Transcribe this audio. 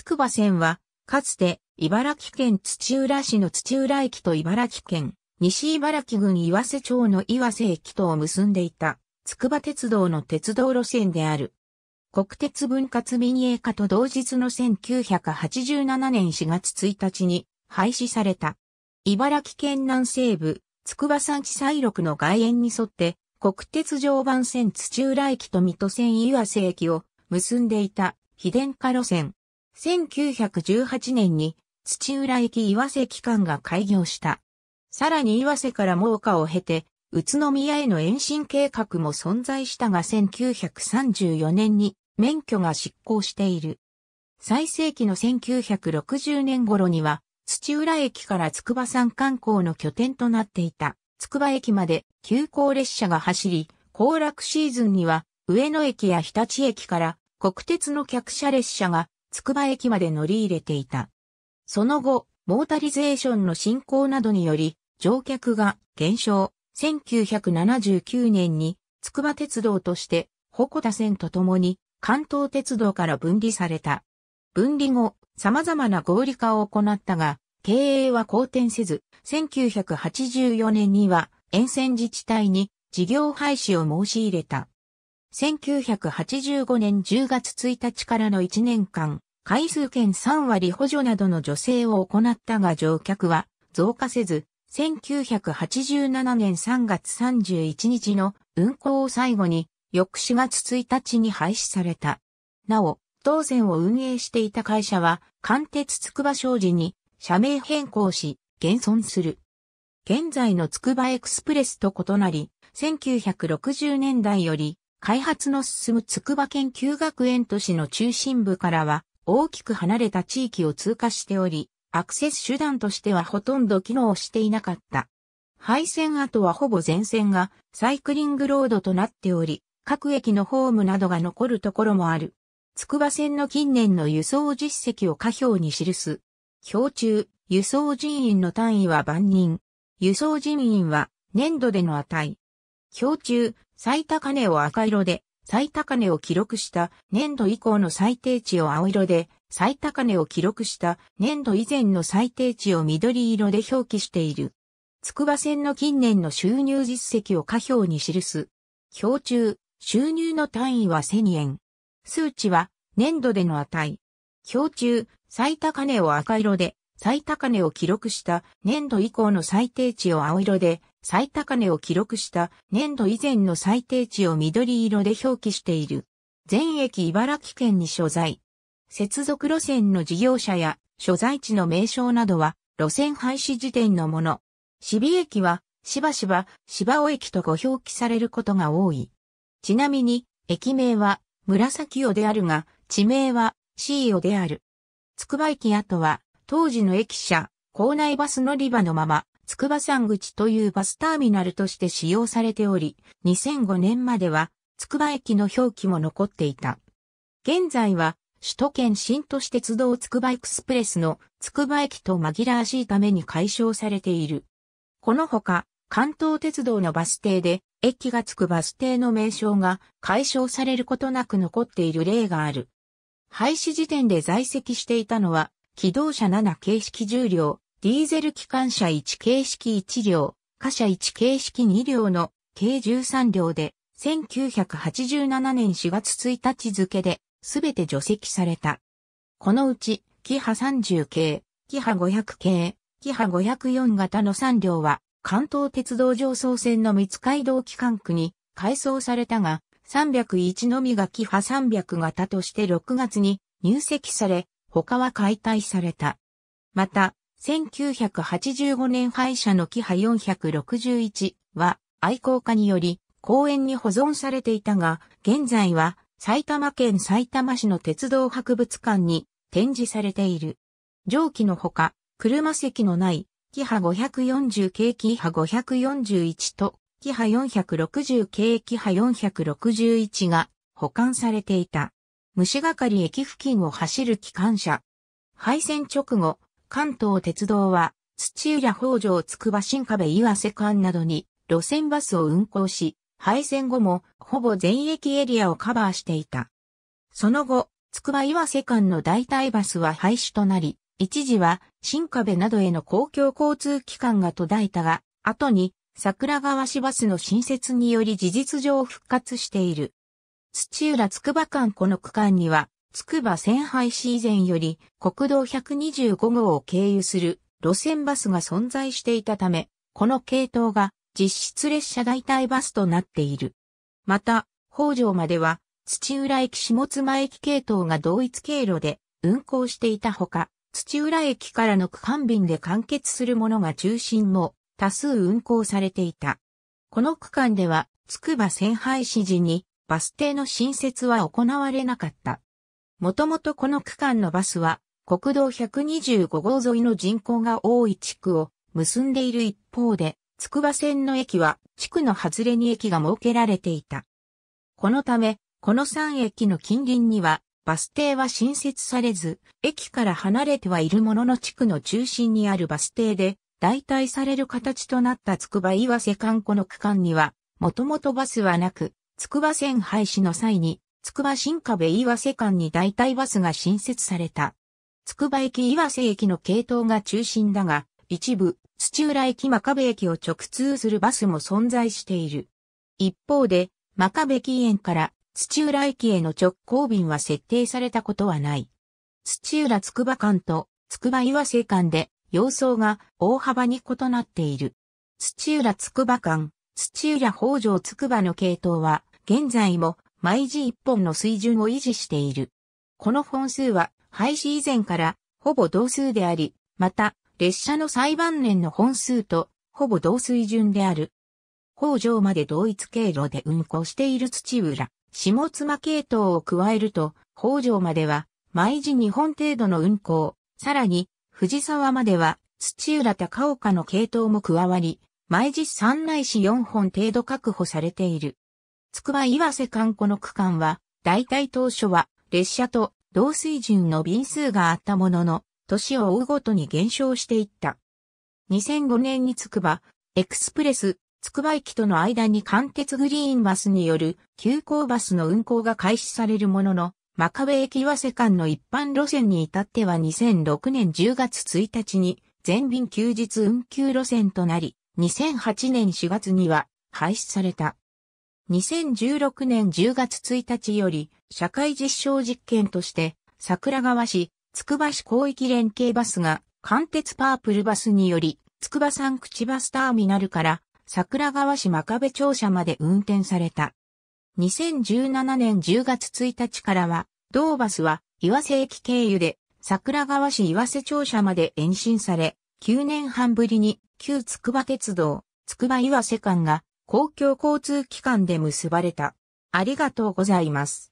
つくば線は、かつて、茨城県土浦市の土浦駅と茨城県、西茨城郡岩瀬町の岩瀬駅とを結んでいた、つくば鉄道の鉄道路線である。国鉄分割民営化と同日の1987年4月1日に廃止された。茨城県南西部、筑波山地西麓の外縁に沿って、国鉄常磐線土浦駅と水戸線岩瀬駅を結んでいた非電化路線、1918年に土浦駅岩瀬機関が開業した。さらに岩瀬から猛火を経て、宇都宮への延伸計画も存在したが1934年に免許が執行している。最盛期の1960年頃には、土浦駅から筑波山観光の拠点となっていた、筑波駅まで急行列車が走り、行楽シーズンには、上野駅や日立駅から国鉄の客車列車がつくば駅まで乗り入れていた。その後、モータリゼーションの進行などにより、乗客が減少、1979年に、つくば鉄道として、鉾田線とともに、関東鉄道から分離された。分離後、様々な合理化を行ったが、経営は好転せず、1984年には沿線自治体に事業廃止を申し入れた。1985年10月1日からの1年間、回数券3割補助などの助成を行ったが乗客は増加せず、1987年3月31日の運行を最後に、翌4月1日に廃止された。なお、当線を運営していた会社は、関鉄つくば商事に社名変更し、現存する。現在のつくばエクスプレスと異なり、1960年代より開発の進む筑波研究学園都市の中心部からは大きく離れた地域を通過しており、アクセス手段としてはほとんど機能していなかった。廃線跡はほぼ全線がサイクリングロードとなっており、各駅のホームなどが残るところもある。筑波線の近年の輸送実績を下表に記す。表中、輸送人員の単位は万人。輸送人員は年度での値。表中、最高値を赤色で、最高値を記録した年度以降の最低値を青色で、最高値を記録した年度以前の最低値を緑色で表記している。筑波線の近年の収入実績を下表に記す。表中、収入の単位は1000円。数値は年度での値。表中、最高値を赤色で、最高値を記録した年度以降の最低値を青色で、最高値を記録した年度以前の最低値を緑色で表記している。全駅茨城県に所在。接続路線の事業者や所在地の名称などは路線廃止時点のもの。渋駅はしばしば芝尾駅とご表記されることが多い。ちなみに駅名は紫尾であるが地名は C 尾である。つくば駅跡は当時の駅舎、校内バス乗り場のまま筑波山口というバスターミナルとして使用されており、2005年までは筑波駅の表記も残っていた。現在は首都圏新都市鉄道筑波エクスプレスの筑波駅と紛らわしいために解消されている。このほか、関東鉄道のバス停で、駅がつくバス停の名称が解消されることなく残っている例がある。廃止時点で在籍していたのは、機動車7形式重量、ディーゼル機関車1形式1両、貨車1形式2両の計13両で、1987年4月1日付で、すべて除籍された。このうち、キハ30系、キハ500系、キハ504型の3両は、関東鉄道上層線の三街道機関区に改装されたが、301のみがキハ300型として6月に入籍され、他は解体された。また、1985年廃車のキハ461は愛好家により公園に保存されていたが、現在は埼玉県埼玉市の鉄道博物館に展示されている。蒸気のほか、車席のない、キハ540系キハ541と、キハ460系キハ461が保管されていた。虫がかり駅付近を走る機関車。廃線直後、関東鉄道は、土浦北条筑波新壁岩瀬間などに路線バスを運行し、廃線後もほぼ全駅エリアをカバーしていた。その後、筑波岩瀬間の代替バスは廃止となり、一時は新壁などへの公共交通機関が途絶えたが、後に桜川市バスの新設により事実上復活している。土浦筑波間この区間にはつくば線廃止以前より国道125号を経由する路線バスが存在していたため、この系統が実質列車代替バスとなっている。また、北条までは土浦駅下妻駅系統が同一経路で運行していたほか、土浦駅からの区間便で完結するものが中心も多数運行されていた。この区間では、つくば線廃止時にバス停の新設は行われなかった。もともとこの区間のバスは、国道125号沿いの人口が多い地区を結んでいる一方で、筑波線の駅は地区の外れに駅が設けられていた。このため、この3駅の近隣にはバス停は新設されず、駅から離れてはいるものの地区の中心にあるバス停で代替される形となった筑波岩瀬観光の区間には、もともとバスはなく、筑波線廃止の際につくば新壁岩瀬間に代替バスが新設された。つくば駅岩瀬駅の系統が中心だが、一部、土浦駅真壁駅を直通するバスも存在している。一方で、真壁駅園から土浦駅への直行便は設定されたことはない。土浦つくば間とつくば岩瀬間で様相が大幅に異なっている。土浦つくば間、土浦北条つくばの系統は現在も毎時1本の水準を維持している。この本数は廃止以前からほぼ同数であり、また列車の最晩年の本数とほぼ同水準である。北条まで同一経路で運行している土浦、下妻系統を加えると、北条までは毎時2本程度の運行、さらに藤沢までは土浦高岡の系統も加わり、毎時3内市し4本程度確保されている。つくば岩瀬間この区間は、大体当初は列車と同水準の便数があったものの、年を追うごとに減少していった。2005年につくば、エクスプレス、つくば駅との間に関鉄グリーンバスによる急行バスの運行が開始されるものの、真壁駅岩瀬間の一般路線に至っては2006年10月1日に全便休日運休路線となり、2008年4月には廃止された。2016年10月1日より社会実証実験として桜川市、つくば市広域連携バスが関鉄パープルバスにより筑波山口バスターミナルから桜川市真壁庁舎まで運転された。2017年10月1日からは、同バスは岩瀬駅経由で桜川市岩瀬庁舎まで延伸され、9年半ぶりに旧筑波鉄道、筑波岩瀬間が公共交通機関で結ばれた。ありがとうございます。